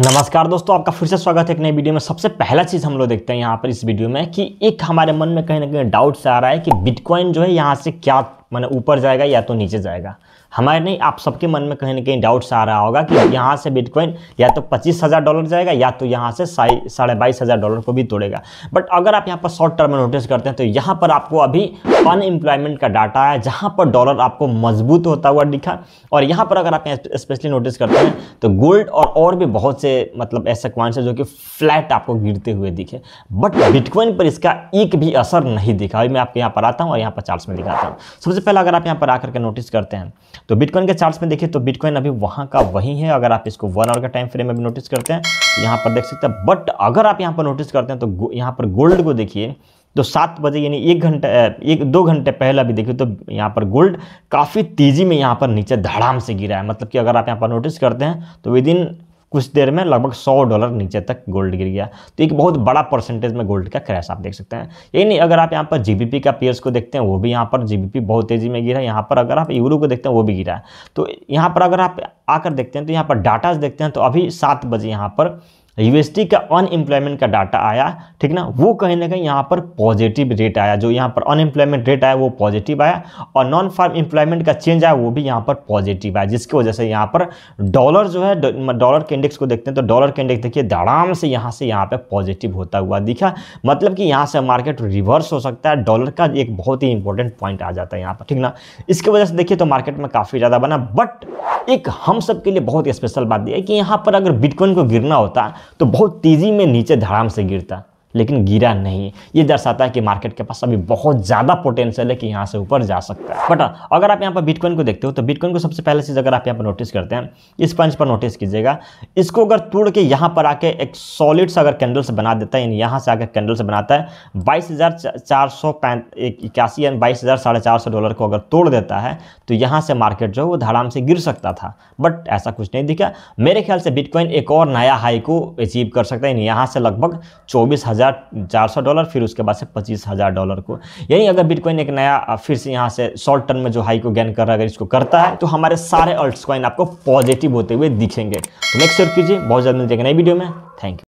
नमस्कार दोस्तों आपका फिर से स्वागत है एक नई वीडियो में सबसे पहला चीज़ हम लोग देखते हैं यहाँ पर इस वीडियो में कि एक हमारे मन में कहीं ना कहीं डाउट से आ रहा है कि बिटकॉइन जो है यहाँ से क्या मैंने ऊपर जाएगा या तो नीचे जाएगा हमारे नहीं आप सबके मन में कहीं ना कहीं डाउट्स आ रहा होगा कि यहाँ से बिटकॉइन या तो पच्चीस हज़ार डॉलर जाएगा या तो यहाँ से साढ़े बाईस हज़ार डॉलर को भी तोड़ेगा बट अगर आप यहाँ पर शॉर्ट टर्म में नोटिस करते हैं तो यहाँ पर आपको अभी अनएम्प्लॉयमेंट का डाटा है जहाँ पर डॉलर आपको मजबूत होता हुआ दिखा और यहाँ पर अगर आप स्पेशली नोटिस करते हैं तो गोल्ड और और भी बहुत से मतलब ऐसे क्वाइंस है जो कि फ्लैट आपको गिरते हुए दिखे बट बिटकॉइन पर इसका एक भी असर नहीं दिखा मैं आपके यहाँ पर आता हूँ और यहाँ पर चार्ज में दिखाता हूँ सबसे सबसे पहले अगर आप यहाँ पर आकर के नोटिस करते हैं तो बिटकॉइन के चार्ट में देखिए तो बिटकॉइन अभी वहाँ का वही है अगर आप इसको वन आवर का टाइम फ्रेम में भी नोटिस करते हैं तो यहाँ पर देख सकते हैं बट अगर आप यहाँ पर नोटिस करते हैं तो यहाँ पर गोल्ड को देखिए तो सात बजे यानी एक घंटा एक दो घंटे पहले अभी देखिए तो यहाँ पर गोल्ड काफ़ी तेज़ी में यहाँ पर नीचे धड़ाम से गिरा है मतलब कि अगर आप यहाँ पर नोटिस करते हैं तो विद इन कुछ देर में लगभग सौ डॉलर नीचे तक गोल्ड गिर गया तो एक बहुत बड़ा परसेंटेज में गोल्ड का क्रैश आप देख सकते हैं यही नहीं अगर आप यहाँ पर जीबीपी का पेयर्स को देखते हैं वो भी यहाँ पर जीबीपी बहुत तेज़ी में गिरा है यहाँ पर अगर आप यूरो को देखते हैं वो भी गिरा है तो यहाँ पर अगर आप आकर देखते हैं तो यहाँ पर डाटाज देखते हैं तो अभी सात बजे यहाँ पर यूएसटी का अनएम्प्लॉयमेंट का डाटा आया ठीक ना वो कहीं ना कहीं यहाँ पर पॉजिटिव रेट आया जो यहाँ पर अनएम्प्लॉयमेंट रेट आया वो पॉजिटिव आया और नॉन फार्म एम्प्लॉयमेंट का चेंज आया वो भी यहाँ पर पॉजिटिव आया जिसकी वजह से यहाँ पर डॉलर जो है डॉलर के इंडेक्स को देखते हैं तो डॉलर के इंडेक्स देखिए धड़ाम से यहाँ से यहाँ पर पॉजिटिव होता हुआ दिखा मतलब कि यहाँ से मार्केट रिवर्स हो सकता है डॉलर का एक बहुत ही इंपॉर्टेंट पॉइंट आ जाता है यहाँ पर ठीक ना इसकी वजह से देखिए तो मार्केट में काफ़ी ज़्यादा बना बट एक हम सब के लिए बहुत स्पेशल बात यह है कि यहाँ पर अगर बिटकॉइन को गिरना होता तो बहुत तेज़ी में नीचे धड़ाम से गिरता लेकिन गिरा नहीं ये दर्शाता है कि मार्केट के पास अभी बहुत ज़्यादा पोटेंशियल है कि यहाँ से ऊपर जा सकता है बट uh, अगर आप यहाँ पर बिटकॉइन को देखते हो तो बिटकॉइन को सबसे पहले चीज़ अगर आप यहाँ पर नोटिस करते हैं इस पंच पर नोटिस कीजिएगा इसको अगर तोड़ के यहाँ पर आके एक सॉलिड सा अगर कैंडल्स बना देता है यानी यहाँ से आकर कैंडल्स बनाता है बाईस हज़ार चार सौ इक्यासी यानी बाईस हज़ार साढ़े चार सौ डॉलर को अगर तोड़ देता है तो यहाँ से मार्केट जो है वो धड़ाम से गिर सकता था बट ऐसा कुछ नहीं दिखा मेरे ख्याल से बिटकॉइन एक और नया हाई को अचीव कर सकता है यानी यहाँ से लगभग चौबीस हज़ार हज़ार डॉलर फिर उसके बाद से पच्चीस डॉलर को यही अगर बिटकॉइन एक नया फिर से यहाँ से शॉर्ट टर्म में जो हाई को गेन कर रहा है अगर इसको करता है तो हमारे सारे अल्ट्स कॉइन आपको पॉजिटिव होते हुए दिखेंगे तो नेक्स्ट शेयर कीजिए बहुत जल्द मिलते हैं नई वीडियो में थैंक यू